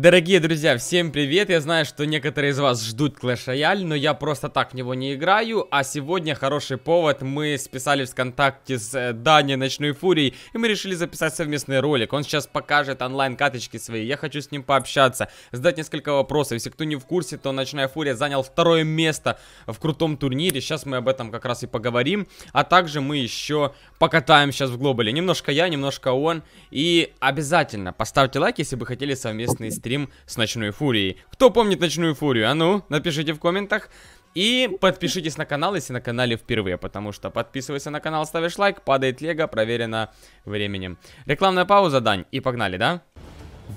Дорогие друзья, всем привет! Я знаю, что некоторые из вас ждут Clash Royale, но я просто так в него не играю, а сегодня хороший повод, мы списали ВКонтакте с э, Дани Ночной Фурией, и мы решили записать совместный ролик. Он сейчас покажет онлайн-каточки свои, я хочу с ним пообщаться, задать несколько вопросов. Если кто не в курсе, то Ночная Фурия занял второе место в крутом турнире, сейчас мы об этом как раз и поговорим, а также мы еще покатаем сейчас в глобале. Немножко я, немножко он, и обязательно поставьте лайк, если бы хотели совместный стрим стрим с Ночной Фурией. Кто помнит Ночную Фурию? А ну, напишите в комментах. И подпишитесь на канал, если на канале впервые, потому что подписывайся на канал, ставишь лайк, падает лего, проверено временем. Рекламная пауза, Дань, и погнали, да?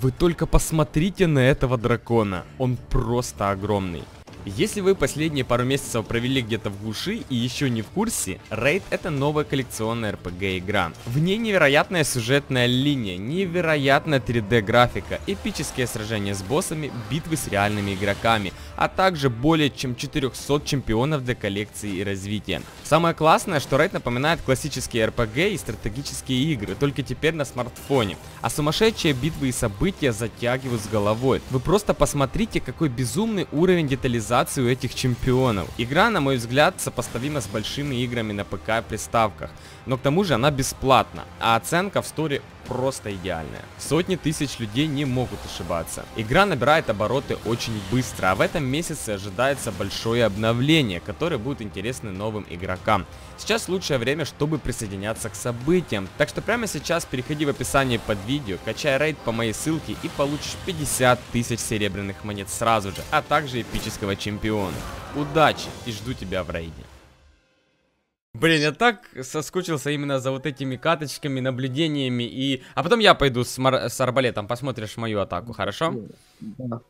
Вы только посмотрите на этого дракона, он просто огромный. Если вы последние пару месяцев провели где-то в глуши и еще не в курсе, Raid это новая коллекционная RPG игра. В ней невероятная сюжетная линия, невероятная 3D графика, эпические сражения с боссами, битвы с реальными игроками, а также более чем 400 чемпионов для коллекции и развития. Самое классное, что Raid напоминает классические RPG и стратегические игры, только теперь на смартфоне, а сумасшедшие битвы и события затягивают с головой. Вы просто посмотрите, какой безумный уровень детализации монетизацию этих чемпионов. Игра, на мой взгляд, сопоставима с большими играми на ПК и приставках, но к тому же она бесплатна, а оценка в сторе просто идеальная. Сотни тысяч людей не могут ошибаться. Игра набирает обороты очень быстро, а в этом месяце ожидается большое обновление, которое будет интересно новым игрокам. Сейчас лучшее время, чтобы присоединяться к событиям, так что прямо сейчас переходи в описание под видео, качай рейд по моей ссылке и получишь 50 тысяч серебряных монет сразу же, а также эпического чемпиона. Удачи и жду тебя в рейде. Блин, я так соскучился именно за вот этими каточками, наблюдениями и... А потом я пойду с, мар... с арбалетом, посмотришь мою атаку, хорошо? Да.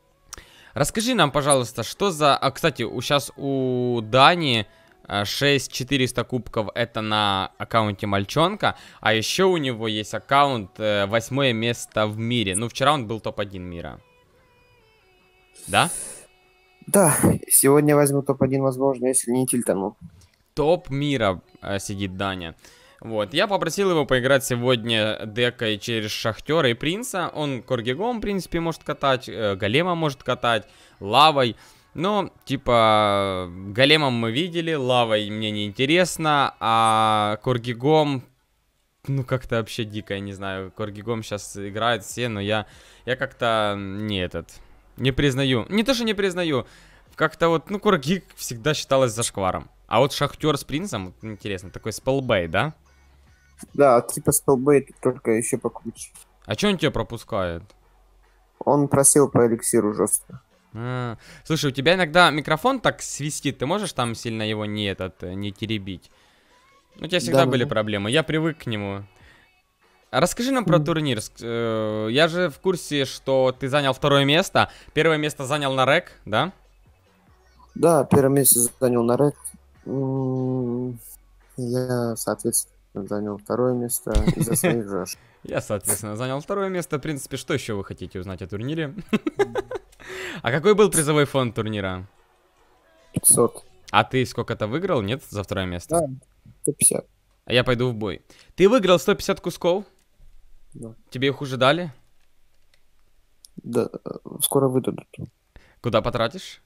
Расскажи нам, пожалуйста, что за... А, кстати, у... сейчас у Дани 6400 э, кубков, это на аккаунте Мальчонка, а еще у него есть аккаунт э, восьмое место в мире. Ну, вчера он был топ-1 мира. Да? Да, сегодня возьму топ-1, возможно, если не тильтану. Топ мира э, сидит Даня. Вот, я попросил его поиграть сегодня декой через Шахтера и Принца. Он Коргигом, в принципе, может катать, э, Голема может катать, Лавой. Но, типа, Големом мы видели, Лавой мне не интересно, а Коргигом, ну, как-то вообще дико, я не знаю. Коргигом сейчас играют все, но я, я как-то не этот, не признаю. Не то, что не признаю, как-то вот, ну, Коргик всегда считалось зашкваром. А вот Шахтер с Принцем, интересно, такой спелбей, да? Да, типа спелбей, только еще покруче. А что он тебя пропускает? Он просил по эликсиру жестко. А, слушай, у тебя иногда микрофон так свистит, ты можешь там сильно его не этот, э, не теребить? У тебя всегда да, были да. проблемы, я привык к нему. А расскажи нам про турнир. Э, я же в курсе, что ты занял второе место. Первое место занял на рэк, да? Да, первое место занял на рэк. Я, соответственно, занял второе место из-за своих же Я, соответственно, занял второе место. В принципе, что еще вы хотите узнать о турнире? А какой был призовой фонд турнира? 500. А ты сколько-то выиграл, нет, за второе место? Да, 150. А я пойду в бой. Ты выиграл 150 кусков? Да. Тебе их уже дали? Да, э, скоро выдадут. Куда потратишь?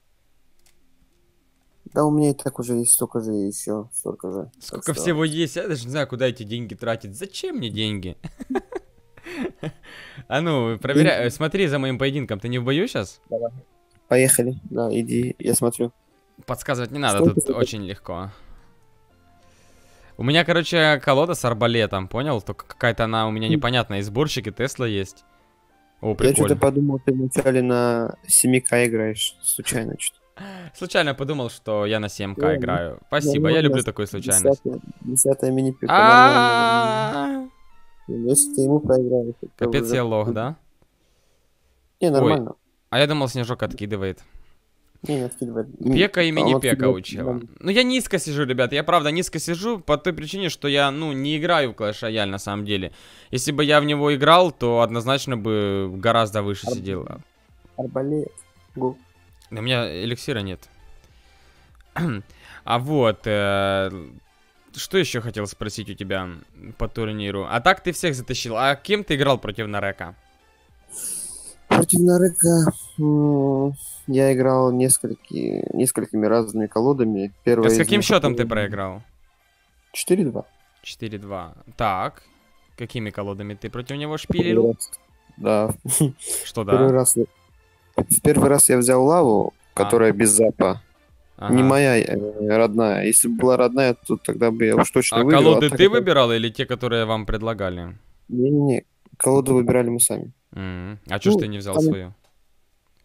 Да у меня и так уже есть столько же, еще столько же. Сколько что... всего есть, я даже не знаю, куда эти деньги тратить. Зачем мне деньги? А ну, проверяй, смотри за моим поединком, ты не в бою сейчас? Давай. Поехали, да, иди, я смотрю. Подсказывать не надо, тут очень легко. У меня, короче, колода с арбалетом, понял? Только какая-то она у меня хм. непонятная, из бурщики Тесла есть. О, прикольно. Я что-то подумал, ты вначале на 7К играешь, случайно что-то. Случайно подумал, что я на 7К играю. Спасибо, я люблю такую случайность. Десятая мини-пика. Если ты ему проиграешь... Капец, я лох, да? Не, нормально. А я думал, Снежок откидывает. Не, откидывает. Пека и а мини-пека учила. Ну, я низко сижу, ребят. Я, правда, низко сижу по той причине, что я, ну, не играю в Clash Royale, на самом деле. Если бы я в него играл, то однозначно бы гораздо выше сидел. Арбалет. Гу. Да у меня эликсира нет. а вот, э, что еще хотел спросить у тебя по турниру? А так ты всех затащил. А кем ты играл против Нарека? Против Нарека ну, я играл нескольки, несколькими разными колодами. Первая а с каким счетом ты проиграл? 4-2. 4-2. Так, какими колодами ты против него шпилил? Да. Что да? Первый раз в первый раз я взял лаву, а. которая а. без запа. Ага. Не моя э, родная. Если бы была родная, то тогда бы я уж точно а выиграл. А колоды а ты выбирал или те, которые вам предлагали? Не-не-не, колоды выбирали мы сами. mm А ну, что ж ты не взял там... свою?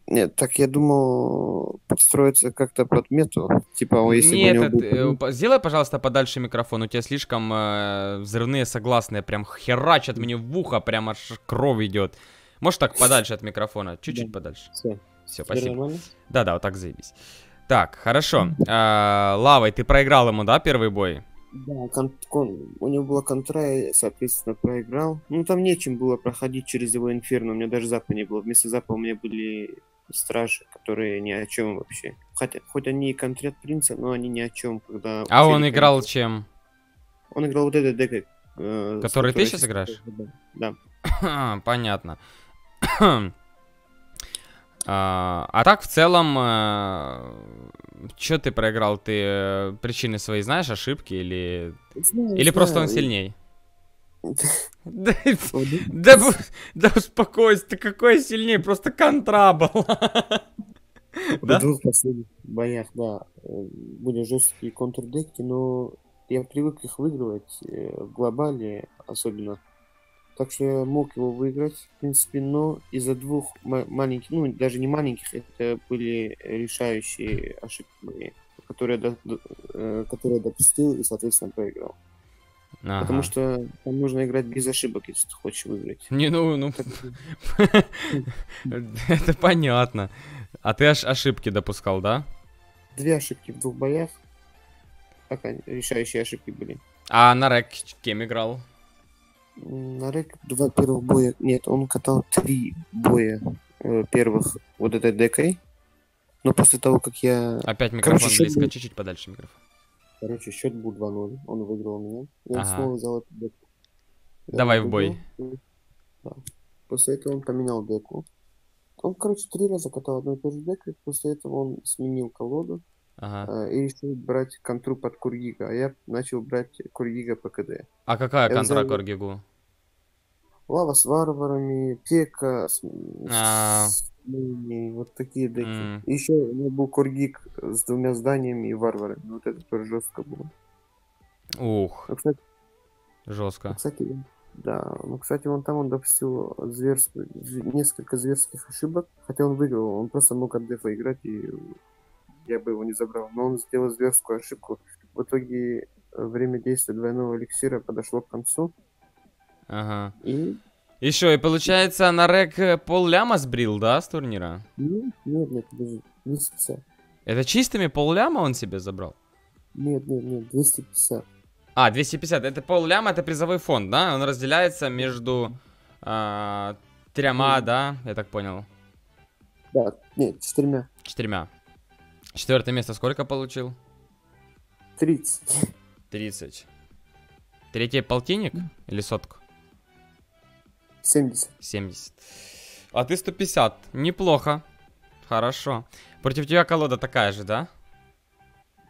Нет, так я думал подстроиться как-то под мету. Типа, если Нет, бы у него э, сделай, пожалуйста, подальше микрофон. У тебя слишком э, взрывные согласные. Прям херачат мне в ухо, прям аж кровь идет. Можешь так подальше от микрофона, чуть-чуть да. подальше. Все, Все спасибо. Да-да, вот так заебись. Так, хорошо. А, Лавой, ты проиграл ему, да, первый бой? Да, кон- кон- у него была контра, я, соответственно, проиграл. Ну, там нечем было проходить через его инферно, у меня даже запа не было. Вместо запа у меня были стражи, которые ни о чем вообще. Хотя, хоть они и контрят принца, но они ни о чем, когда... А он играл контрат... чем? Он играл вот этот дека. Э, который ты сейчас играешь? да. Понятно. А, а, так, в целом, э, что ты проиграл? Ты э, причины свои знаешь, ошибки или... Знаю, или знаю. просто он сильней? Да успокойся, ты какой сильней, просто контра была. В двух последних боях, да, были жесткие контрдеки, но я привык их выигрывать э, в глобале, особенно так что я мог его выиграть, в принципе, но из-за двух маленьких, ну, даже не маленьких, это были решающие ошибки мои, которые, до, до, э, которые допустил и, соответственно, проиграл. Ага. Потому что там нужно играть без ошибок, если ты хочешь выиграть. Не, ну, ну, это понятно. А ты аж ошибки допускал, да? Две ошибки в двух боях. Пока решающие ошибки были. А на рэк кем играл? на Нарек два первых боя... Нет, он катал три боя э, первых вот этой декой. Но после того, как я... Опять микрофон Короче, близко, был... чуть-чуть подальше микрофон. Короче, счет был 2-0. Он выиграл меня. Я ага. снова взял эту деку. Я Давай в бой. Да. После этого он поменял деку. Он, короче, три раза катал одну и ту же деку. После этого он сменил колоду. Ага. Э, и решил брать контру под Кургига. А я начал брать Кургига по КД. А какая я контра взял... Кургигу? Лава с варварами, пека, с... А... вот такие деки. Mm. Еще у меня был Кургик с двумя зданиями и варварами. Вот это тоже жестко было. Ух. А, кстати, жестко. А, ну, кстати, да. Ну, кстати, он там он допустил зверств... несколько зверских ошибок, хотя он выиграл. Он просто мог от дефа играть и я бы его не забрал, но он сделал зверскую ошибку. В итоге э, время действия двойного эликсира подошло к концу. Ага. И... Еще, и получается, на рек э, полляма сбрил, да, с турнира? Нет, нет, нет, подожди, не совсем. Это чистыми полляма он себе забрал? Нет, нет, нет, 250. А, 250. Это полляма, это призовой фонд, да? Он разделяется между э, тремя, да? Я так понял. Да, нет, четырьмя. Четырьмя. Четвертое место сколько получил? 30. 30. Третье полтинник или сотку? 70. 70. А ты 150. Неплохо. Хорошо. Против тебя колода такая же, да?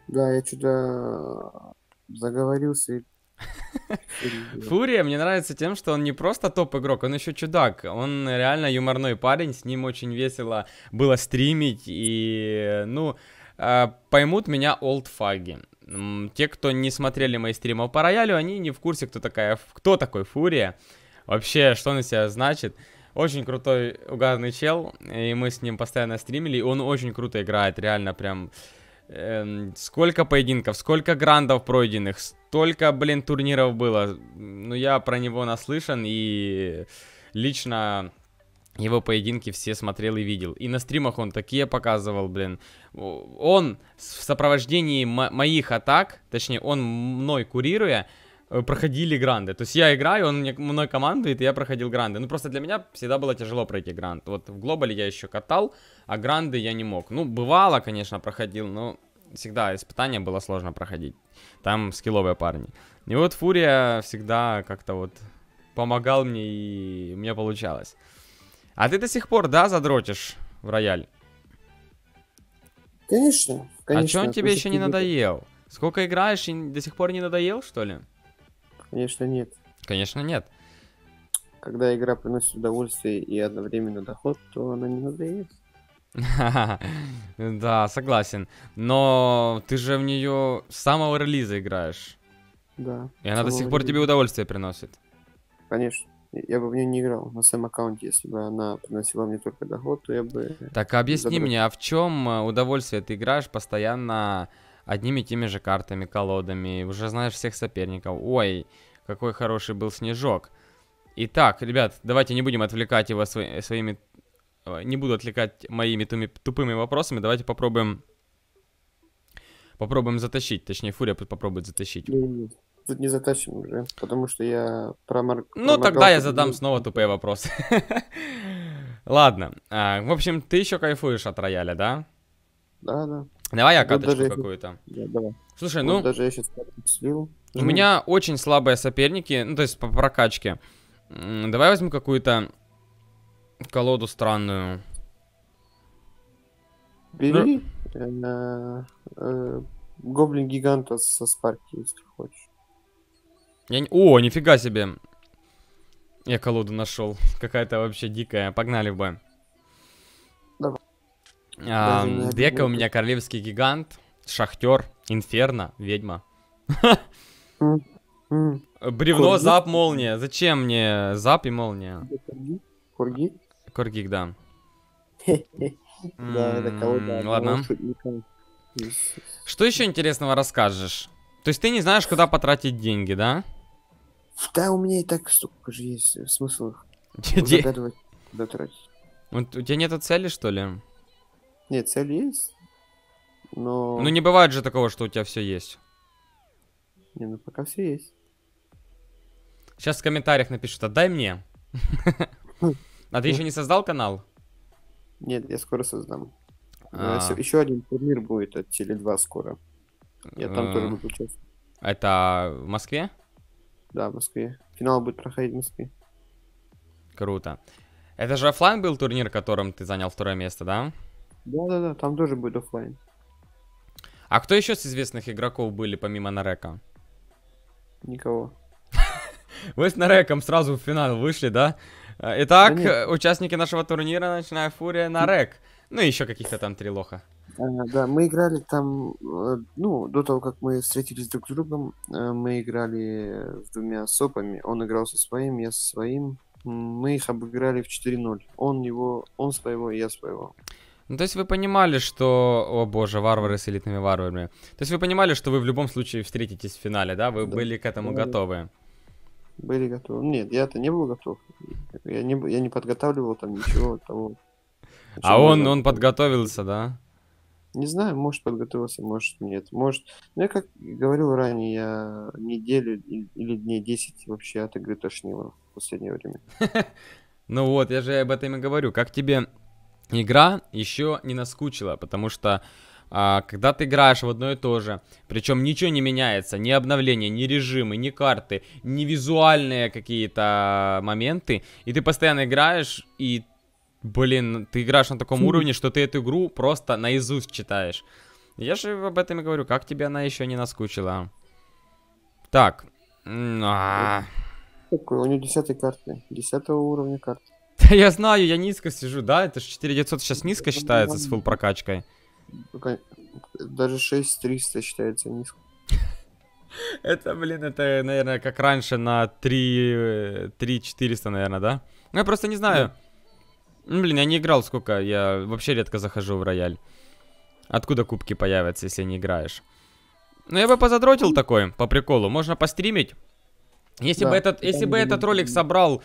Да, я чудо заговорился и Фурия мне нравится тем, что он не просто топ-игрок, он еще чудак. Он реально юморной парень, с ним очень весело было стримить. И, ну, а, поймут меня олдфаги. Те, кто не смотрели мои стримы по роялю, они не в курсе, кто такая, кто такой Фурия. Вообще, что на себя значит. Очень крутой угарный чел, и мы с ним постоянно стримили, и он очень круто играет, реально прям... Эм, сколько поединков, сколько грандов пройденных, столько, блин, турниров было. Ну, я про него наслышан и лично его поединки все смотрел и видел. И на стримах он такие показывал, блин. Он в сопровождении моих атак, точнее, он мной курируя, Э, проходили гранды. То есть я играю, он мне, мной командует, и я проходил гранды. Ну просто для меня всегда было тяжело пройти гранд. Вот в глобале я еще катал, а гранды я не мог. Ну, бывало, конечно, проходил, но всегда испытания было сложно проходить. Там скилловые парни. И вот Фурия всегда как-то вот помогал мне, и у меня получалось. А ты до сих пор, да, задротишь в рояль? Конечно, а конечно. А что он тебе еще не надоел? Сколько играешь и до сих пор не надоел, что ли? Конечно, нет. Конечно, нет. Когда игра приносит удовольствие и одновременно доход, то она не надоест. Да, согласен. Но ты же в нее с самого релиза играешь. Да. И она до сих пор тебе удовольствие приносит. Конечно. Я бы в нее не играл на своем аккаунте, если бы она приносила мне только доход, то я бы... Так объясни мне, а в чем э, удовольствие ты играешь постоянно одними и теми же картами, колодами, уже знаешь всех соперников. Ой, какой хороший был снежок. Итак, ребят, давайте не будем отвлекать его сво своими... Э, не буду отвлекать моими туми, тупыми вопросами. Давайте попробуем... Попробуем затащить. Точнее, Фурия попробует затащить. Ну, тут не затащим уже, потому что я проморг... Ну, тогда я задам и... снова тупые вопросы. Ладно. А, в общем, ты еще кайфуешь от рояля, да? Да, да. Давай я каточку какую-то. Я... Слушай, вот ну... Даже я сейчас слил. У mm. меня очень слабые соперники, ну, то есть по прокачке. Давай возьму какую-то колоду странную. Бери ну. э, э, гоблин гиганта со спарки, если хочешь. Я не... О, нифига себе. Я колоду нашел. Какая-то вообще дикая. Погнали в бой. Эм, дека у меня королевский гигант, шахтер, инферно, ведьма. Бревно, зап, молния. Зачем мне зап и молния? Корги, Коргик, да. Ладно. Что еще интересного расскажешь? То есть ты не знаешь, куда потратить деньги, да? Да, у меня и так столько же есть смысл загадывать, куда тратить. У тебя нет цели, что ли? Нет, цель есть, но... Ну не бывает же такого, что у тебя все есть. Не, ну пока все есть. Сейчас в комментариях напишут, отдай мне. А ты еще не создал канал? Нет, я скоро создам. А. Еще один турнир будет от Теле2 скоро. Я там тоже буду участвовать. Это в Москве? Да, в Москве. Финал будет проходить в Москве. Круто. Это же офлайн был турнир, которым ты занял второе место, да? Да-да-да, там тоже будет офлайн. А кто еще с известных игроков были, помимо Нарека? Никого. Вы с Нареком сразу в финал вышли, да? А, итак, да участники нашего турнира «Ночная фурия» Нарек. Ну и еще каких-то там три лоха. А, да, мы играли там, э, ну, до того, как мы встретились друг с другом, э, мы играли с двумя сопами. Он играл со своим, я со своим. Мы их обыграли в 4-0. Он его, он своего, я своего. Ну, то есть вы понимали, что... О боже, варвары с элитными варварами. То есть вы понимали, что вы в любом случае встретитесь в финале, да? Вы да. были к этому да. Ну, готовы? Были готовы. Нет, я-то не был готов. Я не, я не подготавливал там ничего того. А он, он подготовился, да? Не знаю, может подготовился, может нет. Может, ну я как говорил ранее, я неделю или дней 10 вообще от игры тошнило в последнее время. Ну вот, я же об этом и говорю. Как тебе игра еще не наскучила, потому что а, когда ты играешь в одно и то же, причем ничего не меняется, ни обновления, ни режимы, ни карты, ни визуальные какие-то моменты, и ты постоянно играешь, и, блин, ты играешь на таком уровне, что ты эту игру просто наизусть читаешь. Я же об этом и говорю, как тебе она еще не наскучила? Так. А. какой у нее 10 карты, 10 уровня карты. Да я знаю, я низко сижу, да? Это же 4900 сейчас низко считается с фул прокачкой. Даже 6300 считается низко. Это, блин, это, наверное, как раньше на 3, 3 400, наверное, да? Ну, я просто не знаю. Ну, блин, я не играл сколько, я вообще редко захожу в рояль. Откуда кубки появятся, если не играешь? Ну, я бы позадротил ну. такой, по приколу. Можно постримить. Если да. бы этот, если бы этот ролик собрал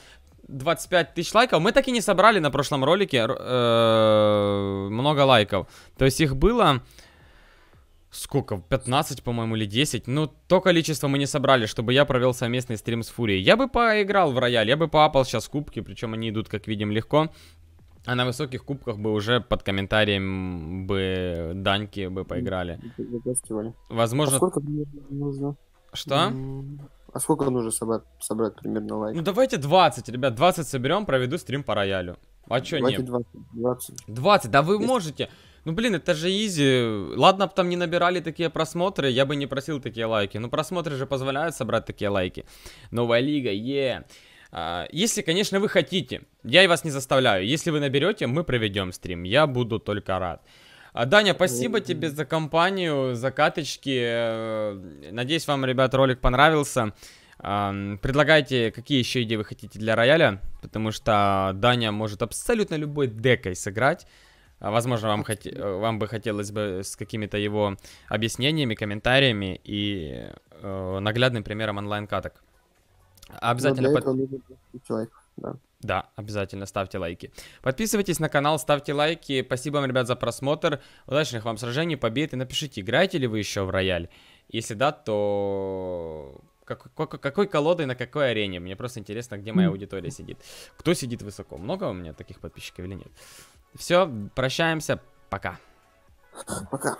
25 тысяч лайков. Мы так и не собрали на прошлом ролике э, много лайков. То есть их было... Сколько? 15, по-моему, или 10. Ну, то количество мы не собрали, чтобы я провел совместный стрим с Фурией. Я бы поиграл в рояль, я бы поапал сейчас кубки, причем они идут, как видим, легко. А на высоких кубках бы уже под комментарием бы Даньки бы поиграли. Возможно... А сколько нужно? Что? А сколько нужно собрать, собрать примерно лайков? Ну давайте 20, ребят, 20 соберем, проведу стрим по роялю. А что нет? 20, 20. 20, да вы Есть. можете. Ну блин, это же изи. Ладно бы там не набирали такие просмотры, я бы не просил такие лайки. Но ну, просмотры же позволяют собрать такие лайки. Новая лига, е. Yeah. А, если, конечно, вы хотите, я и вас не заставляю. Если вы наберете, мы проведем стрим. Я буду только рад. А, Даня, спасибо тебе за компанию, за каточки. Э, надеюсь, вам, ребят, ролик понравился. А, предлагайте, какие еще идеи вы хотите для рояля, потому что Даня может абсолютно любой декой сыграть. А, возможно, вам, хот... Э, вам бы хотелось бы с какими-то его объяснениями, комментариями и э, наглядным примером онлайн-каток. Обязательно... Под... Человек. Да. Да, обязательно ставьте лайки. Подписывайтесь на канал, ставьте лайки. Спасибо вам, ребят, за просмотр. Удачных вам сражений, побед. И напишите, играете ли вы еще в рояль. Если да, то какой как, какой колодой на какой арене? Мне просто интересно, где моя аудитория сидит. Кто сидит высоко? Много у меня таких подписчиков или нет? Все, прощаемся. Пока. Пока.